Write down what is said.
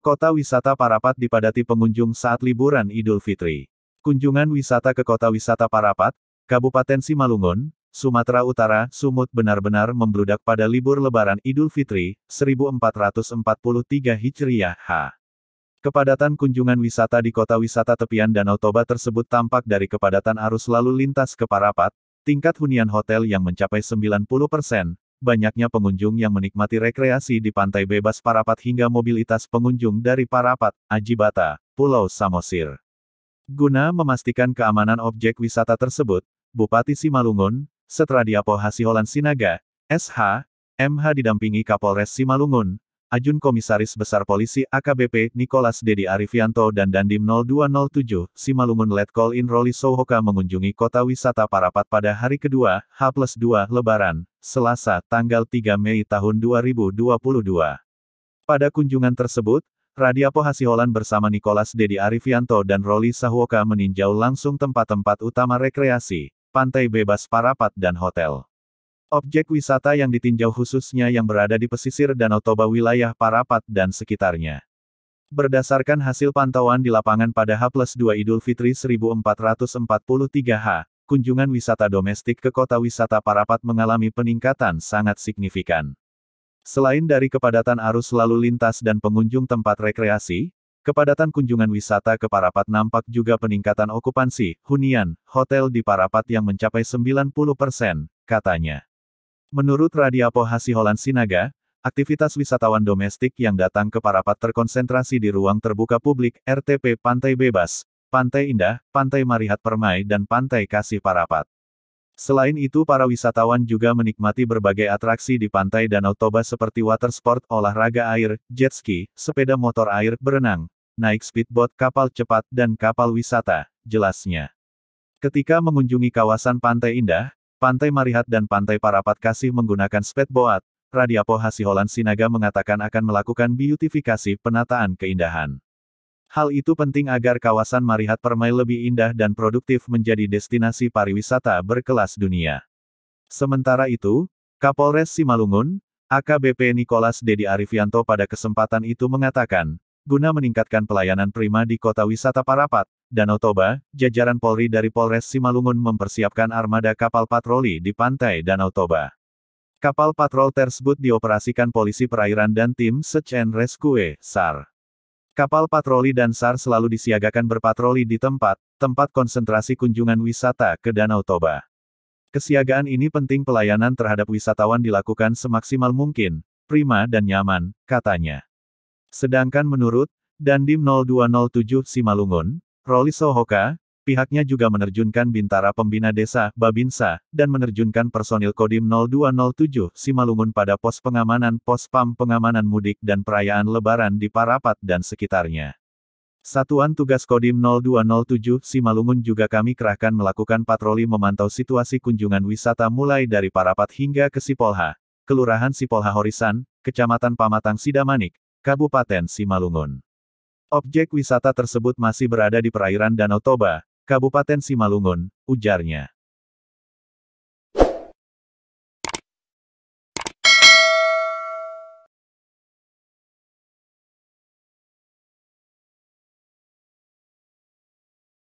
Kota wisata Parapat dipadati pengunjung saat liburan Idul Fitri. Kunjungan wisata ke kota wisata Parapat, Kabupaten Simalungun, Sumatera Utara, Sumut benar-benar membludak pada libur Lebaran Idul Fitri, 1443 Hijriah H. Kepadatan kunjungan wisata di kota wisata tepian Danau Toba tersebut tampak dari kepadatan arus lalu lintas ke Parapat, tingkat hunian hotel yang mencapai 90 persen, banyaknya pengunjung yang menikmati rekreasi di pantai bebas Parapat hingga mobilitas pengunjung dari Parapat, Ajibata, Pulau Samosir. Guna memastikan keamanan objek wisata tersebut, Bupati Simalungun, Setradiapo Hasiholan Sinaga, SH, MH didampingi Kapolres Simalungun, Ajun Komisaris Besar Polisi AKBP Nicholas Dedi Arifianto dan Dandim 0207 Simalungun Letkol In Roli Sohoka mengunjungi kota wisata Parapat pada hari kedua, H plus 2 Lebaran, Selasa, tanggal 3 Mei tahun 2022. Pada kunjungan tersebut, Radiapo Hasiholan bersama Nicholas Dedi Arifianto dan Roli Sohoka meninjau langsung tempat-tempat utama rekreasi, pantai bebas Parapat dan hotel. Objek wisata yang ditinjau khususnya yang berada di pesisir Danau Toba wilayah Parapat dan sekitarnya. Berdasarkan hasil pantauan di lapangan pada H+2 Idul Fitri 1443H, kunjungan wisata domestik ke kota wisata Parapat mengalami peningkatan sangat signifikan. Selain dari kepadatan arus lalu lintas dan pengunjung tempat rekreasi, kepadatan kunjungan wisata ke Parapat nampak juga peningkatan okupansi, hunian, hotel di Parapat yang mencapai 90 persen, katanya. Menurut Radiapo Hasiholan Sinaga, aktivitas wisatawan domestik yang datang ke Parapat terkonsentrasi di ruang terbuka publik RTP Pantai Bebas, Pantai Indah, Pantai Marihat Permai dan Pantai Kasih Parapat. Selain itu para wisatawan juga menikmati berbagai atraksi di pantai Danau Toba seperti water sport, olahraga air, jet ski, sepeda motor air, berenang, naik speedboat, kapal cepat, dan kapal wisata, jelasnya. Ketika mengunjungi kawasan Pantai Indah, Pantai Marihat dan Pantai Parapat Kasih menggunakan spatboat, Radiapo Hasiholan Sinaga mengatakan akan melakukan beautifikasi penataan keindahan. Hal itu penting agar kawasan Marihat Permai lebih indah dan produktif menjadi destinasi pariwisata berkelas dunia. Sementara itu, Kapolres Simalungun, AKBP Nikolas Dedi Arifianto pada kesempatan itu mengatakan, guna meningkatkan pelayanan prima di kota wisata Parapat, Danau Toba, jajaran Polri dari Polres Simalungun mempersiapkan armada kapal patroli di pantai Danau Toba. Kapal patrol tersebut dioperasikan polisi perairan dan tim Search and Rescue, SAR. Kapal patroli dan SAR selalu disiagakan berpatroli di tempat, tempat konsentrasi kunjungan wisata ke Danau Toba. Kesiagaan ini penting pelayanan terhadap wisatawan dilakukan semaksimal mungkin, prima dan nyaman, katanya. Sedangkan menurut Dandim 0207 Simalungun, Roli Sohoka, pihaknya juga menerjunkan Bintara Pembina Desa, Babinsa, dan menerjunkan personil Kodim 0207 Simalungun pada pos pengamanan pos PAM pengamanan mudik dan perayaan lebaran di Parapat dan sekitarnya. Satuan Tugas Kodim 0207 Simalungun juga kami kerahkan melakukan patroli memantau situasi kunjungan wisata mulai dari Parapat hingga ke Sipolha, Kelurahan Sipolha Horisan, Kecamatan Pamatang Sidamanik, Kabupaten Simalungun. Objek wisata tersebut masih berada di perairan Danau Toba, Kabupaten Simalungun, ujarnya.